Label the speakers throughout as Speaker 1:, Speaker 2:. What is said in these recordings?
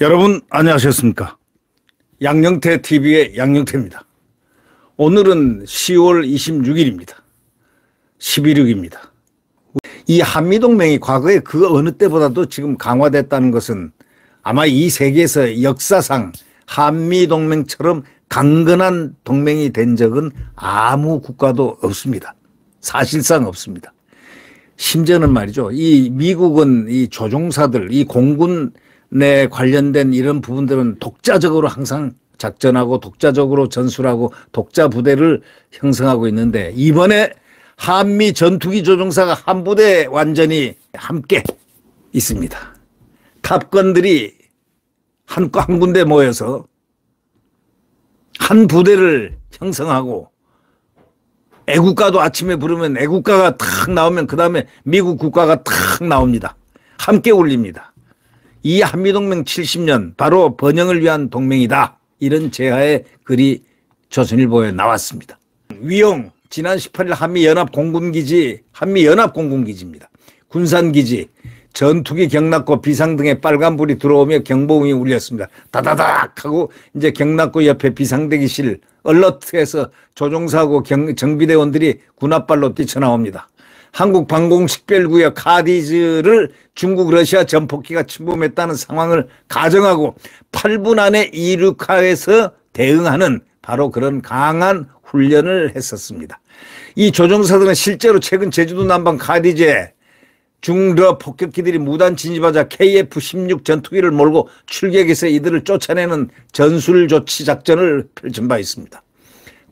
Speaker 1: 여러분 안녕하셨습니까? 양영태 TV의 양영태입니다. 오늘은 10월 26일입니다. 11.6입니다. 이 한미동맹이 과거에 그 어느 때보다도 지금 강화됐다는 것은 아마 이 세계에서 역사상 한미동맹처럼 강건한 동맹이 된 적은 아무 국가도 없습니다. 사실상 없습니다. 심지어는 말이죠. 이 미국은 이 조종사들, 이 공군 에 관련된 이런 부분들은 독자적으로 항상 작전하고 독자적으로 전술하고 독자 부대를 형성하고 있는데 이번에 한미 전투기 조종사가 한 부대 에 완전히 함께 있습니다. 탑건들이 한, 한 군데 모여서 한 부대를 형성하고 애국가도 아침에 부르면 애국가가 탁 나오면 그 다음에 미국 국가가 탁 나옵니다. 함께 울립니다. 이 한미동맹 70년 바로 번영을 위한 동맹이다. 이런 제하의 글이 조선일보에 나왔습니다. 위용 지난 18일 한미연합공군기지 한미연합공군기지입니다. 군산기지 전투기 경락고 비상등에 빨간불이 들어오며 경보음이 울렸습니다. 다다닥 하고 이제 경락고 옆에 비상대기실 얼러트에서 조종사하고 경, 정비대원들이 군합발로 뛰쳐나옵니다. 한국 방공식별구역 카디즈를 중국 러시아 전폭기가 침범했다는 상황을 가정하고 8분 안에 이륙하에서 대응하는 바로 그런 강한 훈련을 했었습니다. 이 조종사들은 실제로 최근 제주도 남방 카디즈에 중러 폭격기들이 무단 진입하자 KF-16 전투기를 몰고 출격해서 이들을 쫓아내는 전술 조치 작전을 펼친 바 있습니다.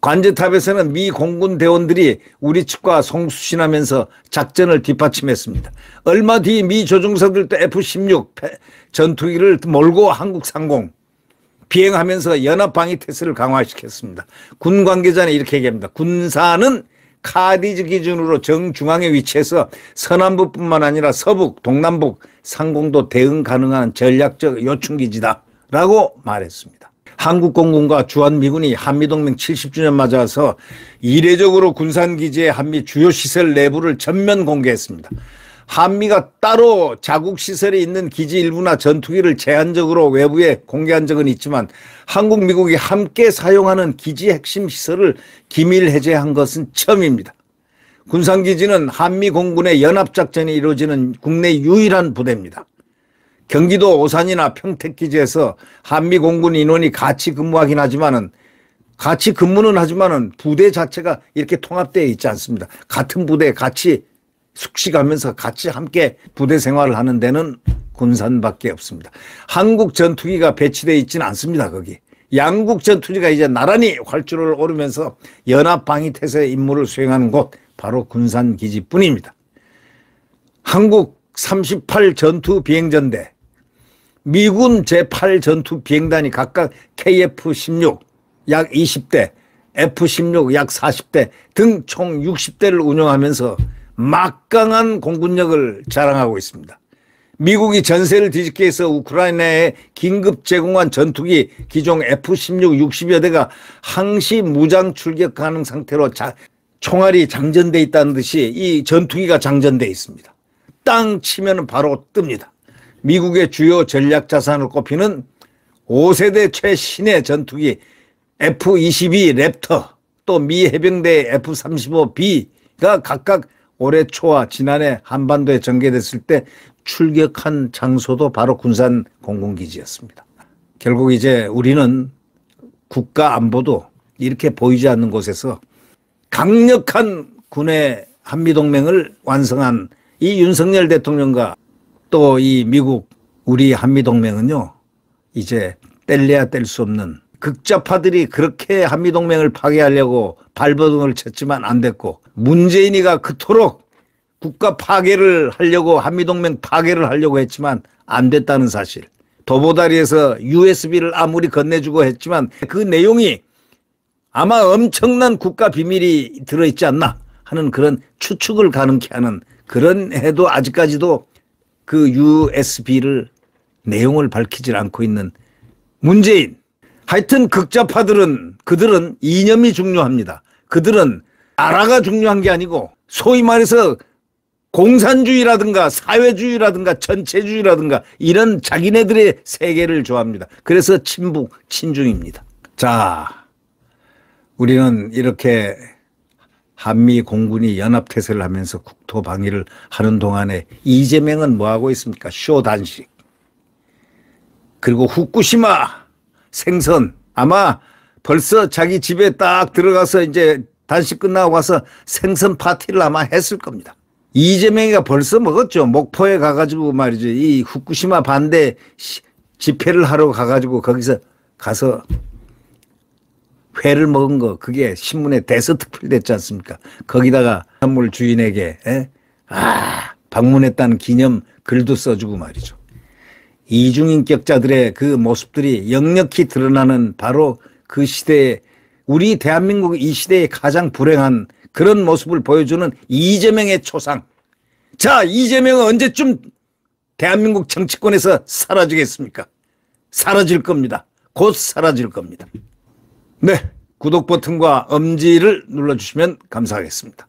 Speaker 1: 관제탑에서는 미 공군 대원들이 우리 측과 송수신하면서 작전을 뒷받침했습니다. 얼마 뒤 미 조종사들도 F-16 전투기를 몰고 한국 상공 비행하면서 연합 방위 태세를 강화시켰습니다. 군 관계자는 이렇게 얘기합니다. 군사는 카디즈 기준으로 정중앙에 위치해서 서남부뿐만 아니라 서북, 동남북 상공도 대응 가능한 전략적 요충기지다 라고 말했습니다. 한국 공군과 주한미군이 한미동맹 70주년 맞아서 이례적으로 군산기지의 한미 주요 시설 내부를 전면 공개했습니다. 한미가 따로 자국 시설에 있는 기지 일부나 전투기를 제한적으로 외부에 공개한 적은 있지만 한국, 미국이 함께 사용하는 기지 핵심 시설을 기밀 해제한 것은 처음입니다. 군산기지는 한미 공군의 연합작전이 이루어지는 국내 유일한 부대입니다. 경기도 오산이나 평택기지에서 한미 공군 인원이 같이 근무하긴 하지만은 같이 근무는 하지만은 부대 자체가 이렇게 통합되어 있지 않습니다. 같은 부대에 같이 숙식하면서 같이 함께 부대 생활을 하는 데는 군산밖에 없습니다. 한국 전투기가 배치되어 있지는 않습니다. 거기. 양국 전투기가 이제 나란히 활주로를 오르면서 연합방위태세 임무를 수행하는 곳 바로 군산기지뿐입니다. 한국 38 전투 비행전대, 미군 제8 전투 비행단이 각각 KF-16 약 20대, F-16 약 40대 등 총 60대를 운영하면서 막강한 공군력을 자랑하고 있습니다. 미국이 전세를 뒤집게 해서 우크라이나에 긴급 제공한 전투기 기종 F-16 60여 대가 항시 무장 출격 가능 상태로 자, 총알이 장전돼 있다는 듯이 이 전투기가 장전돼 있습니다. 땅 치면 바로 뜹니다. 미국의 주요 전략 자산으로 꼽히는 5세대 최신의 전투기 F-22 랩터 또 미 해병대 F-35B가 각각 올해 초와 지난해 한반도에 전개됐을 때 출격한 장소도 바로 군산 공군기지였습니다. 결국 이제 우리는 국가 안보도 이렇게 보이지 않는 곳에서 강력한 군의 한미동맹을 완성한 이 윤석열 대통령과 또 이 미국 우리 한미동맹은요, 이제 뗄래야 뗄 수 없는 극좌파들이 그렇게 한미동맹을 파괴하려고 발버둥을 쳤지만 안 됐고 문재인이가 그토록 국가 파괴를 하려고 한미동맹 파괴를 하려고 했지만 안 됐다는 사실 도보다리에서 USB를 아무리 건네주고 했지만 그 내용이 아마 엄청난 국가 비밀이 들어있지 않나 하는 그런 추측을 가능케 하는 그런 해도 아직까지도 그 USB를 내용을 밝히질 않고 있는 문재인 하여튼 극좌파들은 그들은 이념이 중요합니다. 그들은 나라가 중요한 게 아니고 소위 말해서 공산주의라든가 사회주의라든가 전체주의라든가 이런 자기네들의 세계를 좋아합니다. 그래서 친북, 친중입니다. 자, 우리는 이렇게 한미 공군이 연합태세를 하면서 국토 방위를 하는 동안에 이재명은 뭐하고 있습니까? 쇼 단식. 그리고 후쿠시마 생선. 아마 벌써 자기 집에 딱 들어가서 이제 단식 끝나고 와서 생선 파티를 아마 했을 겁니다. 이재명이가 벌써 먹었죠. 목포에 가가지고 말이죠. 이 후쿠시마 반대 집회를 하러 가가지고 거기서 가서 회를 먹은 거 그게 신문에 대서특필됐지 않습니까? 거기다가 선물 주인에게 에? 아 방문했다는 기념 글도 써주고 말이죠. 이중인격자들의 그 모습들이 역력히 드러나는 바로 그 시대에 우리 대한민국 이 시대에 가장 불행한 그런 모습을 보여주는 이재명의 초상. 자, 이재명은 언제쯤 대한민국 정치권에서 사라지겠습니까? 사라질 겁니다. 곧 사라질 겁니다. 네. 구독 버튼과 엄지를 눌러주시면 감사하겠습니다.